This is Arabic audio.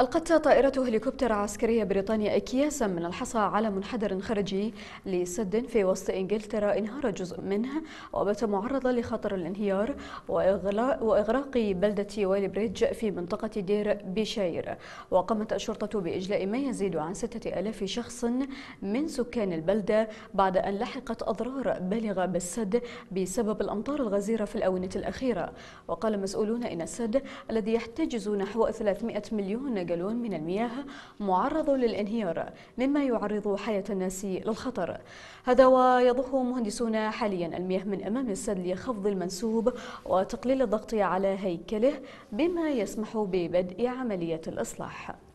ألقت طائرة هليكوبتر عسكرية بريطانية أكياسا من الحصى على منحدر خارجي لسد في وسط إنجلترا انهار جزء منه وبات معرضا لخطر الانهيار وإغراق بلدة بريدج في منطقة دير بشير وقامت الشرطة بإجلاء ما يزيد عن ستة ألاف شخص من سكان البلدة بعد أن لحقت أضرار بالغة بالسد بسبب الأمطار الغزيرة في الآونة الأخيرة وقال مسؤولون إن السد الذي يحتجز نحو 300 مليون جالون من المياه معرض للانهيار مما يعرض حياة الناس للخطر هذا ويضح مهندسون حاليا المياه من أمام السد لخفض المنسوب وتقليل الضغط على هيكله بما يسمح ببدء عملية الإصلاح